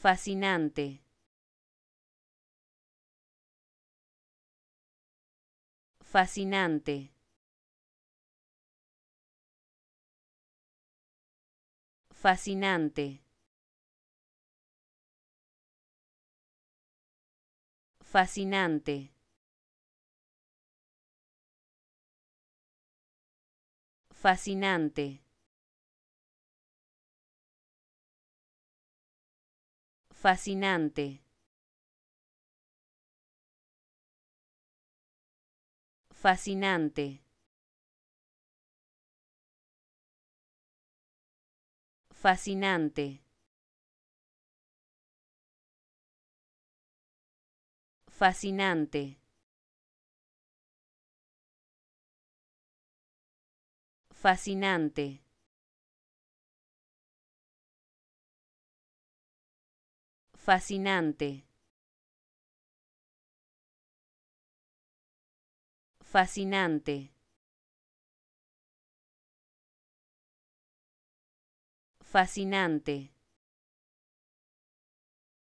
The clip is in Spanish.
Fascinante. Fascinante. Fascinante. Fascinante. Fascinante. Fascinante. Fascinante. Fascinante. Fascinante. Fascinante. Fascinante. Fascinante. Fascinante.